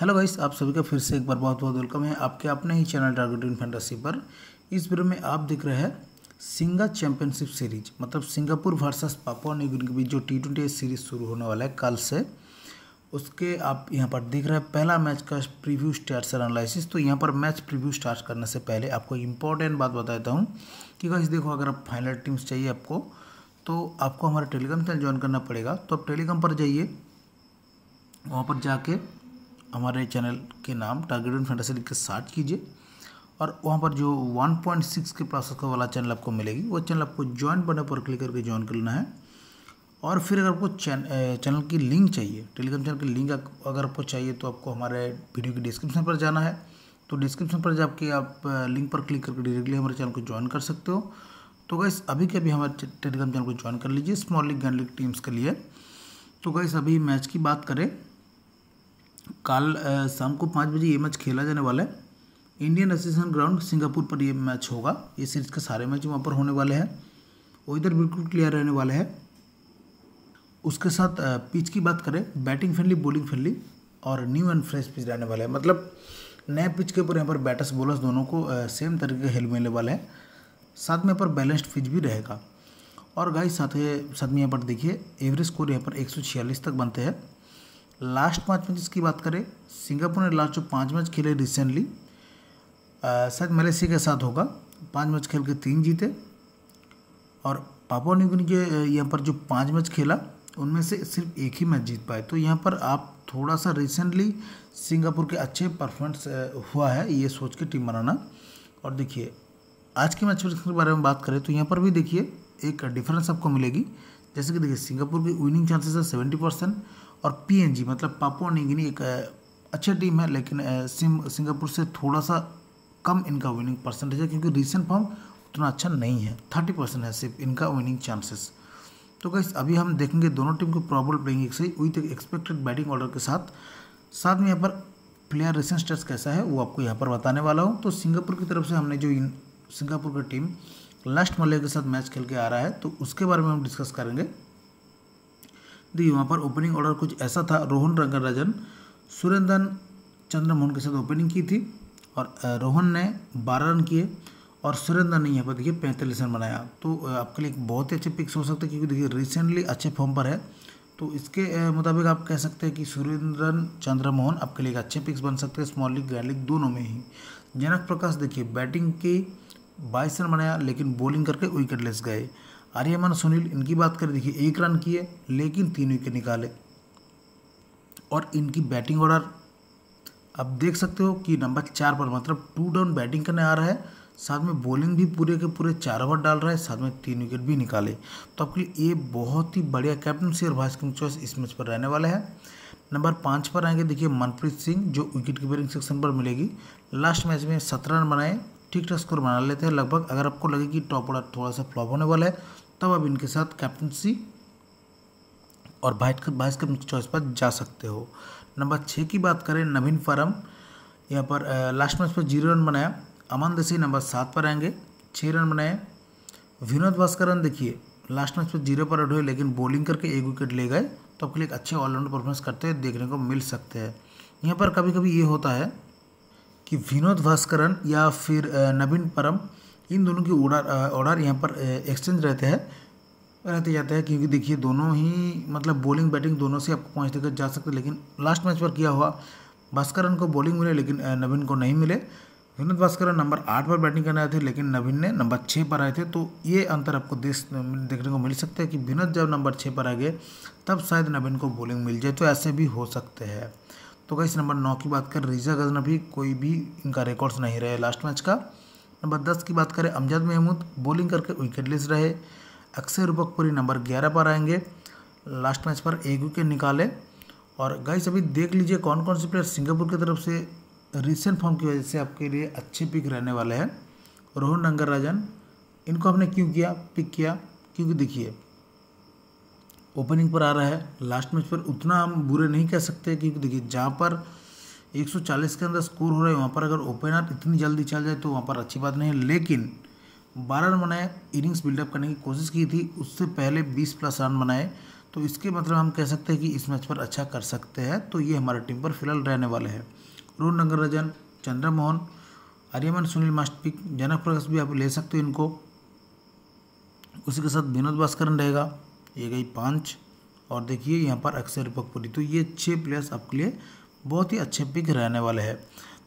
hello guys आप सभी का फिर से एक बार बहुत बहुत वेलकम है आपके अपने ही चैनल टारगेटिंग फैंटेसी पर इस वीडियो में आप देख रहे हैं सिंगा चैंपियनशिप सीरीज मतलब सिंगापुर वर्सेस पापुआ गिनी के बीच जो टी ट्वेंटी सीरीज शुरू होने वाला है कल से उसके आप यहाँ पर देख रहे हैं पहला मैच का प्रीव्यू स्टार्ट सर एनालिसिस तो यहाँ पर मैच प्रीव्यू स्टार्ट करने से पहले आपको इंपॉर्टेंट बात बता देता हूँ कि गाइस देखो अगर आप फाइनल टीम्स चाहिए आपको तो आपको हमारे टेलीग्राम चैनल ज्वाइन करना पड़ेगा तो आप टेलीग्राम पर जाइए वहाँ पर जाके हमारे चैनल के नाम टारगेट एंड फैंटेसी लिख के सर्च कीजिए और वहाँ पर जो 1.6 के प्रोसेस का वाला चैनल आपको मिलेगी वो चैनल आपको ज्वाइन बटन पर क्लिक करके ज्वाइन कर लेना है और फिर अगर आपको चैनल चैनल की लिंक चाहिए टेलीग्राम चैनल की लिंक अगर आपको चाहिए तो आपको हमारे वीडियो के डिस्क्रिप्शन पर जाना है तो डिस्क्रिप्शन पर जाके आप लिंक पर क्लिक करके डायरेक्टली हमारे चैनल को ज्वाइन कर सकते हो तो गैस अभी के अभी हमारे टेलीग्राम चैनल को ज्वाइन कर लीजिए small league grand league teams के लिए तो गैस अभी मैच की बात करें कल शाम को पाँच बजे ये मैच खेला जाने वाला है इंडियन एसोसिएशन ग्राउंड सिंगापुर पर ये मैच होगा ये सीरीज के सारे मैच वहाँ पर होने वाले हैं वो इधर बिल्कुल क्लियर रहने वाले हैं उसके साथ पिच की बात करें बैटिंग फ्रेंडली बॉलिंग फ्रेंडली और न्यू एंड फ्रेश पिच रहने वाले हैं मतलब नए पिच के ऊपर यहाँ पर बैटर्स बॉलर्स दोनों को सेम तरीके का हेल मिलने वाला है साथ में यहाँ पर बैलेंस्ड पिच भी रहेगा और गाइस साथ साथ में यहाँ पर देखिए एवरेज स्कोर यहाँ पर एक तक बनते हैं लास्ट पाँच मैचेस की बात करें सिंगापुर ने लास्ट जो पाँच मैच खेले रिसेंटली शायद मलेशिया के साथ होगा पाँच मैच खेल के तीन जीते और पापा न्यूगिनी के यहाँ पर जो पाँच मैच खेला उनमें से सिर्फ एक ही मैच जीत पाए तो यहाँ पर आप थोड़ा सा रिसेंटली सिंगापुर के अच्छे परफॉर्मेंस हुआ है ये सोच के टीम बनाना और देखिए आज के मैच के बारे में बात करें तो यहाँ पर भी देखिए एक डिफरेंस आपको मिलेगी जैसे कि देखिए सिंगापुर की विनिंग चांसेस है सेवेंटी परसेंट और पीएनजी मतलब पापुआ निगिनी एक अच्छा टीम है लेकिन सिंगापुर से थोड़ा सा कम इनका विनिंग परसेंटेज है क्योंकि रिसेंट फॉर्म उतना अच्छा नहीं है थर्टी परसेंट है सिर्फ इनका विनिंग चांसेस तो गैस अभी हम देखेंगे दोनों टीम को प्रॉबल प्लेइंग एक सही विथ एक्सपेक्टेड बैटिंग ऑर्डर के साथ साथ में यहाँ पर प्लेयर रिसेंट स्टेट्स कैसा है वो आपको यहाँ पर बताने वाला हूँ तो सिंगापुर की तरफ से हमने जो सिंगापुर की टीम लास्ट मल्ले के साथ मैच खेल के आ रहा है तो उसके बारे में हम डिस्कस करेंगे देखिए तो वहाँ पर ओपनिंग ऑर्डर कुछ ऐसा था रोहन रंगराजन सुरेंद्रन चंद्रमोहन के साथ ओपनिंग की थी और रोहन ने बारह रन किए और सुरेंद्र ने यहाँ पर देखिए पैंतालीस रन बनाया तो आपके लिए एक बहुत ही अच्छे पिक्स हो सकते हैं क्योंकि देखिए रिसेंटली अच्छे फॉर्म पर है तो इसके मुताबिक आप कह सकते हैं कि सुरेंद्रन चंद्रमोहन आपके लिए अच्छे पिक्स बन सकते हैं स्मॉल लीग गैर दोनों में ही जनक प्रकाश देखिए बैटिंग की बाईस रन बनाया लेकिन बॉलिंग करके विकेट लेस गए आर्यमन सुनील इनकी बात करें देखिए एक रन किए लेकिन तीन विकेट निकाले और इनकी बैटिंग ऑर्डर अब देख सकते हो कि नंबर चार पर मतलब टू डाउन बैटिंग करने आ रहा है साथ में बॉलिंग भी पूरे के पूरे चार ओवर डाल रहा है साथ में तीन विकेट भी निकाले तो आपके लिए ये बहुत ही बढ़िया कैप्टनसी और वाइस किंग चॉइस इस मैच पर रहने वाला है नंबर पाँच पर आएंगे देखिए मनप्रीत सिंह जो विकेट कीपरिंग सेक्शन पर मिलेगी लास्ट मैच में सत्रह रन बनाए ठीक ठाक स्कोर बना लेते हैं लगभग अगर आपको लगे कि टॉप ऑर्डर थोड़ा सा फ्लॉप होने वाला है तब आप इनके साथ कैप्टनसी और वाइस वाइस कैप्टन की चॉइस पर जा सकते हो नंबर छः की बात करें नवीन फारम यहाँ पर लास्ट मैच पर जीरो रन बनाया अमन दसी नंबर सात पर आएंगे छः रन बनाए विनोद भास्करन देखिए लास्ट मैच पर जीरो पर आउट हुए लेकिन बॉलिंग करके एक विकेट ले गए तो आपके लिए एक अच्छे ऑलराउंडर परफॉर्मेंस करते हुए देखने को मिल सकते हैं यहाँ पर कभी कभी ये होता है कि विनोद भास्करन या फिर नवीन परम इन दोनों की ऑर्डर ऑर्डर यहाँ पर एक्सचेंज रहते हैं रहते जाते हैं क्योंकि देखिए दोनों ही मतलब बॉलिंग बैटिंग दोनों से आपको पॉइंट्स देकर जा सकते लेकिन लास्ट मैच पर किया हुआ भास्करन को बॉलिंग मिले लेकिन नवीन को नहीं मिले विनोद भास्करन नंबर आठ पर बैटिंग करने आए थे लेकिन नवीन ने नंबर छः पर आए थे तो ये अंतर आपको देश देखने को मिल सकता है कि विनोद जब नंबर छः पर आ गए तब शायद नवीन को बॉलिंग मिल जाए तो ऐसे भी हो सकते हैं तो कैसे नंबर नौ की बात कर रिजा गजनबी कोई भी इनका रिकॉर्ड्स नहीं रहे लास्ट मैच का नंबर दस की बात करें अमजद महमूद बॉलिंग करके विकेटलेस रहे अक्षय रूपकपुरी नंबर ग्यारह पर आएंगे लास्ट मैच पर एक विकेट निकाले और गाइस अभी देख लीजिए कौन कौन से प्लेयर सिंगापुर की तरफ से रिसेंट फॉर्म की वजह से आपके लिए अच्छे पिक रहने वाले हैं रोहन नंगर राजन इनको हमने क्यों किया पिक किया क्योंकि देखिए ओपनिंग पर आ रहा है लास्ट मैच पर उतना हम बुरे नहीं कह सकते क्योंकि देखिए जहाँ पर 140 के अंदर स्कोर हो रहा है वहाँ पर अगर ओपनर इतनी जल्दी चल जाए तो वहाँ पर अच्छी बात नहीं है लेकिन बारह रन बनाए इनिंग्स बिल्डअप करने की कोशिश की थी उससे पहले बीस प्लस रन बनाए तो इसके मतलब हम कह सकते हैं कि इस मैच पर अच्छा कर सकते हैं तो ये हमारे टीम पर फिलहाल रहने वाले हैं रोहन चंद्र चंद्रमोहन आर्यमन सुनील मास्टपिक जनक प्रकाश भी आप ले सकते हो इनको उसी के साथ विनोद भास्करन रहेगा ये गई पाँच और देखिए यहाँ पर अक्षय रूपक तो ये छः प्लेयर्स आपके लिए बहुत ही अच्छे पिक रहने वाले हैं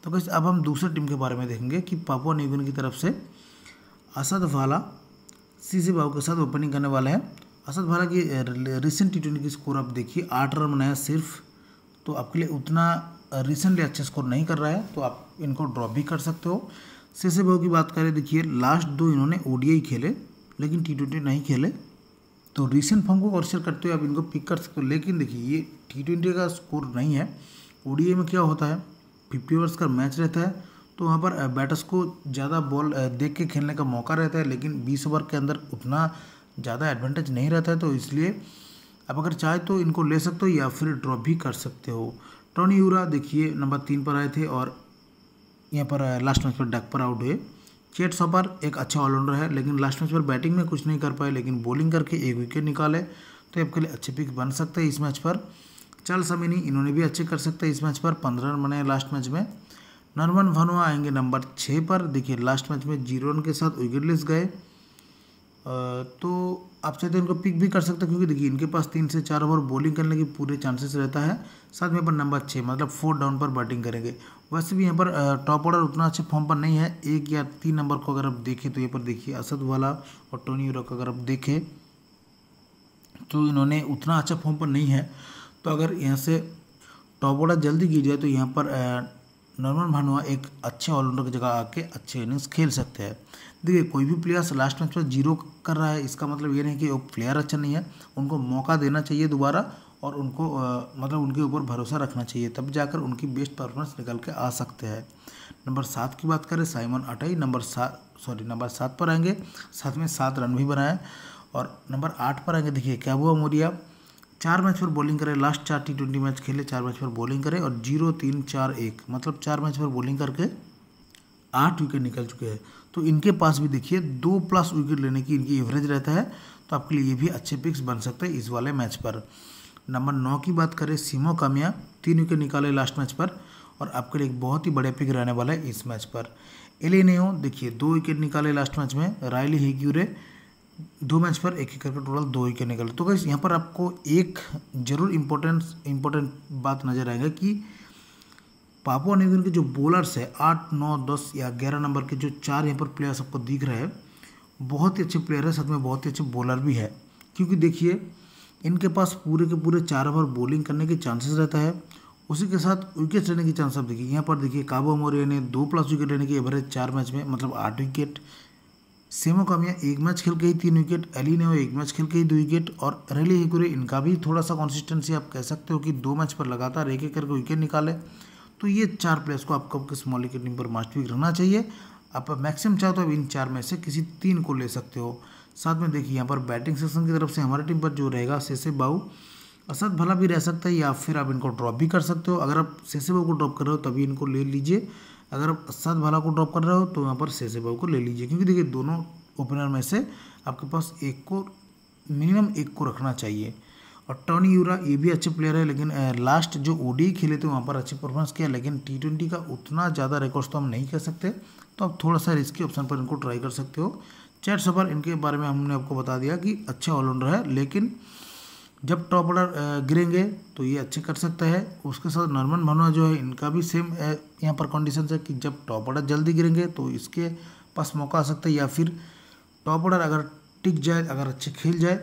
तो कैसे अब हम दूसरे टीम के बारे में देखेंगे कि पापुआ न्यूगिन की तरफ से असद भाला सी बाबू के साथ ओपनिंग करने वाले हैं असद भाला की रिसेंट टी ट्वेंटी की स्कोर आप देखिए आठ रन बनाया सिर्फ तो आपके लिए उतना रिसेंटली अच्छा स्कोर नहीं कर रहा है तो आप इनको ड्रॉप भी कर सकते हो सी बाबू की बात करें देखिए लास्ट दो इन्होंने ओ खेले लेकिन टी ट्वेंटी नहीं खेले तो रिसेंट फॉर्म को कंसिडर करते हुए आप इनको पिक कर सकते हो लेकिन देखिए ये टी ट्वेंटी का स्कोर नहीं है ओडीए में क्या होता है फिफ्टी ओवर्स का मैच रहता है तो वहाँ पर बैटर्स को ज़्यादा बॉल देख के खेलने का मौका रहता है लेकिन बीस ओवर के अंदर उतना ज़्यादा एडवांटेज नहीं रहता है तो इसलिए आप अगर चाहे तो इनको ले सकते हो या फिर ड्रॉप भी कर सकते हो टॉनी यूरा देखिए नंबर तीन पर आए थे और यहाँ पर लास्ट मैच पर डक पर आउट हुए चेट सॉपर एक अच्छा ऑलराउंडर है लेकिन लास्ट मैच पर बैटिंग में कुछ नहीं कर पाए लेकिन बॉलिंग करके एक विकेट निकाले तो आपके लिए अच्छे पिक बन सकते हैं इस मैच पर चल समिनी इन्होंने भी अच्छे कर सकते हैं इस मैच पर पंद्रह रन बनाए लास्ट मैच में नरमन भनवा आएंगे नंबर छः पर देखिए लास्ट मैच में जीरो रन के साथ विकेटलेस गए तो आप चाहते हैं इनको पिक भी कर सकते हैं क्योंकि देखिए इनके पास तीन से चार ओवर बॉलिंग करने के पूरे चांसेस रहता है साथ में यहाँ मतलब पर नंबर छः मतलब फोर डाउन पर बैटिंग करेंगे वैसे भी यहाँ पर टॉप ऑर्डर उतना अच्छे फॉर्म पर नहीं है एक या तीन नंबर को अगर आप देखें तो यहाँ पर देखिए असद वाला और टोनी यूरो अगर आप देखें तो इन्होंने उतना अच्छा फॉर्म पर नहीं है तो अगर यहाँ से टॉप ऑर्डर जल्दी गिर जाए तो यहाँ पर नॉर्मल भानुआ एक अच्छे ऑलराउंडर की जगह आके अच्छे इनिंग्स खेल सकते हैं देखिए कोई भी प्लेयर्स लास्ट मैच में जीरो कर रहा है इसका मतलब ये नहीं कि वो प्लेयर अच्छा नहीं है उनको मौका देना चाहिए दोबारा और उनको आ, मतलब उनके ऊपर भरोसा रखना चाहिए तब जाकर उनकी बेस्ट परफॉर्मेंस निकल के आ सकते हैं नंबर सात की बात करें साइमन अटाई नंबर सात सॉरी नंबर सात पर आएंगे साथ में सात रन भी बनाए और नंबर आठ पर आएंगे देखिए क्या हुआ मोरिया चार मैच पर बॉलिंग करे लास्ट चार टी ट्वेंटी मैच खेले चार मैच पर बॉलिंग करे और जीरो तीन चार एक मतलब चार मैच पर बॉलिंग करके आठ विकेट निकल चुके हैं तो इनके पास भी देखिए दो प्लस विकेट लेने की इनकी एवरेज रहता है तो आपके लिए ये भी अच्छे पिक्स बन सकते हैं इस वाले मैच पर नंबर नौ की बात करें सीमो कामिया तीन विकेट निकाले लास्ट मैच पर और आपके लिए एक बहुत ही बड़े पिक रहने वाला है इस मैच पर एलिनेओ देखिए दो विकेट निकाले लास्ट मैच में रायली हेग्यूरे दो मैच पर एक ही करके टोटल दो विकेट निकले तो गैस यहाँ पर आपको एक जरूर इम्पोर्टेंट इम्पोर्टेंट बात नज़र आएगा कि पापुआ न्यूगिन के जो बॉलर्स है आठ नौ दस या ग्यारह नंबर के जो चार यहाँ पर प्लेयर्स आपको दिख रहे हैं बहुत ही अच्छे प्लेयर है साथ में बहुत ही अच्छे बॉलर भी है क्योंकि देखिए इनके पास पूरे के पूरे चार ओवर बॉलिंग करने के चांसेस रहता है उसी के साथ विकेट लेने के चांस आप देखिए यहाँ पर देखिए काबो मोरिया ने दो प्लस विकेट लेने की एवरेज चार मैच में मतलब आठ विकेट सेमो कामिया एक मैच खेल के ही तीन विकेट एली ने एक मैच खेल के ही दो विकेट और रेली हेकुरे इनका भी थोड़ा सा कंसिस्टेंसी आप कह सकते हो कि दो मैच पर लगातार एक एक करके विकेट निकाले तो ये चार प्लेयर्स को आपको आपके स्मॉल विकेट टीम पर विक रहना चाहिए आप मैक्सिमम चाहो तो आप इन चार में से किसी तीन को ले सकते हो साथ में देखिए यहाँ पर बैटिंग सेक्शन की तरफ से हमारी टीम पर जो रहेगा शेषे बाऊ असद भला भी रह सकता है या फिर आप इनको ड्रॉप भी कर सकते हो अगर आप शेषे बाऊ को ड्रॉप कर रहे हो तभी इनको ले लीजिए अगर आप सात भाला को ड्रॉप कर रहे हो तो यहाँ पर छः से भाव को ले लीजिए क्योंकि देखिए दोनों ओपनर में से आपके पास एक को मिनिमम एक को रखना चाहिए और टर्न यूरा ये भी अच्छे प्लेयर है लेकिन लास्ट जो ओ खेले थे वहाँ पर अच्छी परफॉर्मेंस किया लेकिन टी ट्वेंटी का उतना ज़्यादा रिकॉर्ड्स तो हम नहीं कर सकते तो आप थोड़ा सा रिस्की ऑप्शन पर इनको ट्राई कर सकते हो चैट सफर इनके बारे में हमने आपको बता दिया कि अच्छा ऑलराउंडर है लेकिन जब टॉप ऑर्डर गिरेंगे तो ये अच्छे कर सकता है उसके साथ नॉर्मन भनुआ जो है इनका भी सेम यहाँ पर कंडीशन है कि जब टॉप ऑर्डर जल्दी गिरेंगे तो इसके पास मौका आ सकता है या फिर टॉप ऑर्डर अगर टिक जाए अगर अच्छे खेल जाए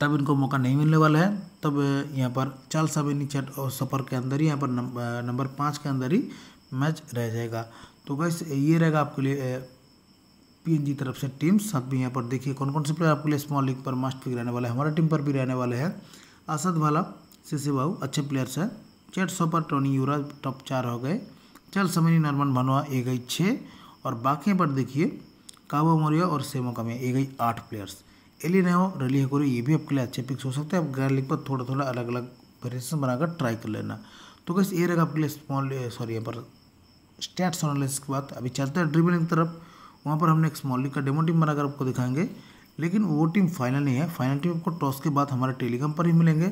तब इनको मौका नहीं मिलने वाला है तब यहाँ पर चाल साबिनी छठ और सफ़र के अंदर ही यहाँ पर नंबर पाँच के अंदर ही मैच रह जाएगा तो बस ये रहेगा आपके लिए पीएनजी तरफ से टीम्स आप भी यहाँ पर देखिए कौन कौन से प्लेयर आपके लिए स्मॉल लीग पर मास्ट पिक रहने वाले हैं हमारे टीम पर भी रहने वाले हैं असद भाला शिशि बाबू अच्छे प्लेयर्स हैं Chad Soper Tony Ura top चार हो गए चल समी नरमन भनवा ए गई छः और बाकी पर देखिए काबो मोरिया और सेमो कामिया ए गई आठ प्लेयर्स एलिनेओ रली हकोरी ये भी आपके लिए अच्छे पिक्स हो सकते हैं आप लीग पर थोड़ा थोड़ा अलग अलग वेरिएशन बनाकर ट्राई कर लेना तो कैसे ये रहेगा आपके लिए स्मॉल सॉरी यहाँ पर स्टैट्स एनालिसिस के बाद अभी चलते हैं ड्रिबलिंग तरफ वहाँ पर हमने एक स्मॉल लीग का डेमो टीम बनाकर आपको दिखाएंगे लेकिन वो टीम फाइनल नहीं है फाइनल टीम आपको टॉस के बाद हमारे टेलीग्राम पर ही मिलेंगे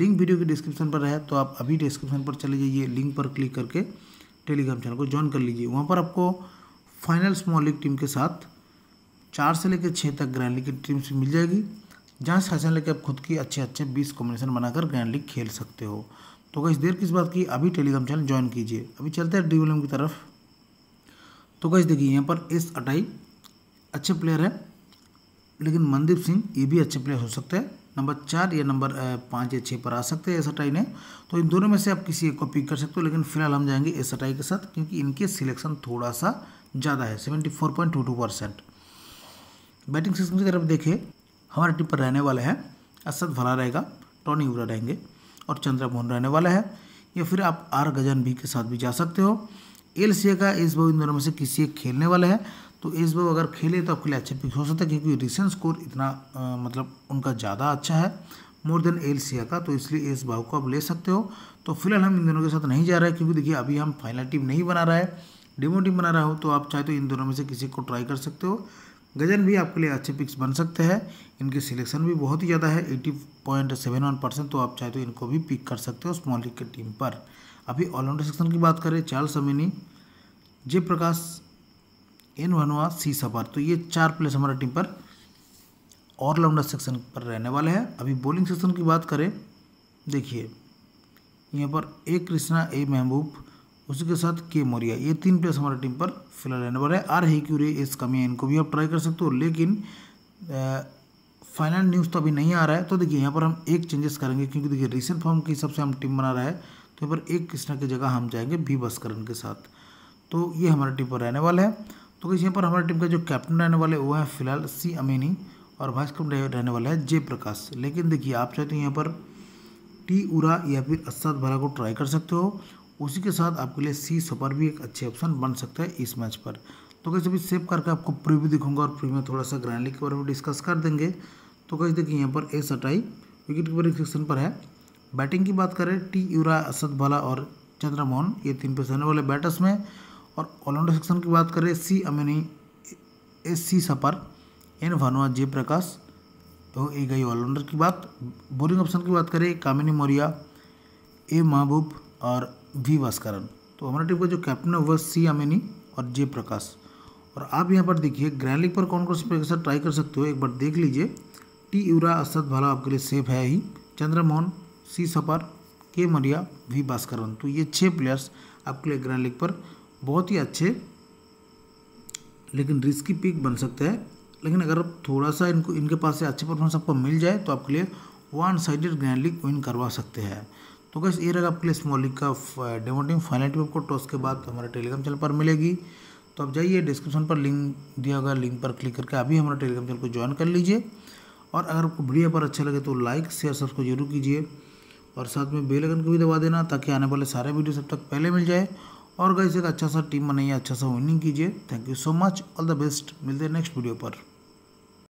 लिंक वीडियो के डिस्क्रिप्शन पर है तो आप अभी डिस्क्रिप्शन पर चले जाइए लिंक पर क्लिक करके टेलीग्राम चैनल को ज्वाइन कर लीजिए वहाँ पर आपको फाइनल स्मॉल लीग टीम के साथ चार से लेकर छः तक ग्रैंड लीग की टीम से मिल जाएगी जहाँ से सेशन लेकर आप खुद की अच्छे अच्छे बीस कॉम्बिनेशन बनाकर ग्रैंड लीग खेल सकते हो तो कहीं देर किस बात की अभी टेलीग्राम चैनल ज्वाइन कीजिए अभी चलते हैं डी की तरफ तो कैसे देखिए यहाँ पर एस अटाई अच्छे प्लेयर है लेकिन मनदीप सिंह ये भी अच्छे प्लेयर हो सकते हैं नंबर चार या नंबर पाँच या छः पर आ सकते हैं एस अटाई ने तो इन दोनों में से आप किसी एक को पिक कर सकते हो लेकिन फिलहाल हम जाएंगे एस अटाई के साथ क्योंकि इनके सिलेक्शन थोड़ा सा ज़्यादा है seventy four point two two percent batting system की तरफ देखिए हमारे टीम पर रहने वाले हैं असद भला रहेगा टॉनी उरा रहेंगे और चंद्रा मोहन रहने वाला है या फिर आप आर गजान भी के साथ भी जा सकते हो एल सी का एस बाबू इन दोनों में से किसी एक खेलने वाला है तो एस बाबू अगर खेले तो आपके लिए अच्छा पिक हो सकता है क्योंकि रिसेंट स्कोर इतना आ, मतलब उनका ज़्यादा अच्छा है मोर देन एल सी का तो इसलिए एस बाबू को आप ले सकते हो तो फिलहाल हम इन दोनों के साथ नहीं जा रहे हैं क्योंकि देखिए अभी हम फाइनल टीम नहीं बना रहा है डेमो टीम बना रहा हो तो आप चाहे तो इन दोनों में से किसी को ट्राई कर सकते हो गजन भी आपके लिए अच्छे पिक्स बन सकते हैं इनके सिलेक्शन भी बहुत ही ज़्यादा है eighty point seven one percent तो आप चाहे तो इनको भी पिक कर सकते हो स्मॉल लीग के टीम पर अभी ऑलराउंडर सेक्शन की बात करें चार समिनी जय प्रकाश एन वनवा सी सफर तो ये चार प्लेयर्स हमारे टीम पर ऑलराउंडर सेक्शन पर रहने वाले हैं अभी बॉलिंग सेक्शन की बात करें देखिए यहाँ पर ए कृष्णा ए महबूब उसी के साथ के मौर्या ये तीन प्लेयर्स हमारे टीम पर फिलहाल रहने वाले हैं आर है क्यू रे एस कमिया इनको भी आप ट्राई कर सकते हो लेकिन फाइनल न्यूज़ तो अभी नहीं आ रहा है तो देखिए यहाँ पर हम एक चेंजेस करेंगे क्योंकि देखिए रिसेंट फॉर्म के हिसाब से हम टीम बना रहा है तो यहाँ पर एक कृष्णा की जगह हम जाएंगे बी भस्करण के साथ तो ये हमारा टीम पर रहने वाला है तो कैसे यहाँ पर हमारी टीम का जो कैप्टन रहने वाले वो है फिलहाल सी अमीनी और वाइस कैप्टन रहने वाला है जय प्रकाश लेकिन देखिए आप चाहते हैं तो यहाँ पर टी उरा या फिर असाद भरा को ट्राई कर सकते हो उसी के साथ आपके लिए सी सुपर भी एक अच्छे ऑप्शन बन सकता है इस मैच पर तो कैसे भी सेव करके आपको प्री भी दिखूंगा और प्री में थोड़ा सा ग्रैंडली के बारे में डिस्कस कर देंगे तो कैसे देखिए यहाँ पर ए सटाई विकेट कीपर सेक्शन पर है बैटिंग की बात करें टी यूरा असद भाला और चंद्रमोहन ये तीन पेस रहने वाले बैटर्स में और ऑलराउंडर सेक्शन की बात करें सी अमिनी एस सी सपर एन भानुआ जय प्रकाश तो ये गई ऑलराउंडर की बात बोलिंग ऑप्शन की बात करें कामिनी मौर्या ए महबूब और वी भास्करन तो हमारे टीम का जो कैप्टन है वह सी अमिनी और जे प्रकाश और आप यहाँ पर देखिए ग्रैंड लीग पर कौन कौन से प्लेयर ट्राई कर सकते हो एक बार देख लीजिए टी यूरा असद भाला आपके लिए सेफ है ही चंद्रमोहन सी सपर के मरिया वी भास्करन तो ये छः प्लेयर्स आपके लिए ग्रैंड लीग पर बहुत ही अच्छे लेकिन रिस्की पिक बन सकते हैं लेकिन अगर थोड़ा सा इनको इनके पास से अच्छे परफॉर्मेंस आपको मिल जाए तो आपके लिए one sided grand league win करवा सकते हैं तो बस ये रहेगा आपके लिए स्मॉल लीग का डेमो टीम फाइनल टीम आपको टॉस के बाद हमारे टेलीग्राम चैनल पर मिलेगी तो आप जाइए डिस्क्रिप्शन पर लिंक दिया होगा लिंक पर क्लिक करके अभी हमारे टेलीग्राम चैनल को ज्वाइन कर लीजिए और अगर आपको वीडियो पर अच्छा लगे तो लाइक शेयर सब्सक्राइब जरूर कीजिए और साथ में बेल आइकन को भी दबा देना ताकि आने वाले सारे वीडियो सब तक पहले मिल जाए और गाइस एक अच्छा सा टीम बनाइए अच्छा सा विनिंग कीजिए thank you so much all the best मिलते हैं नेक्स्ट वीडियो पर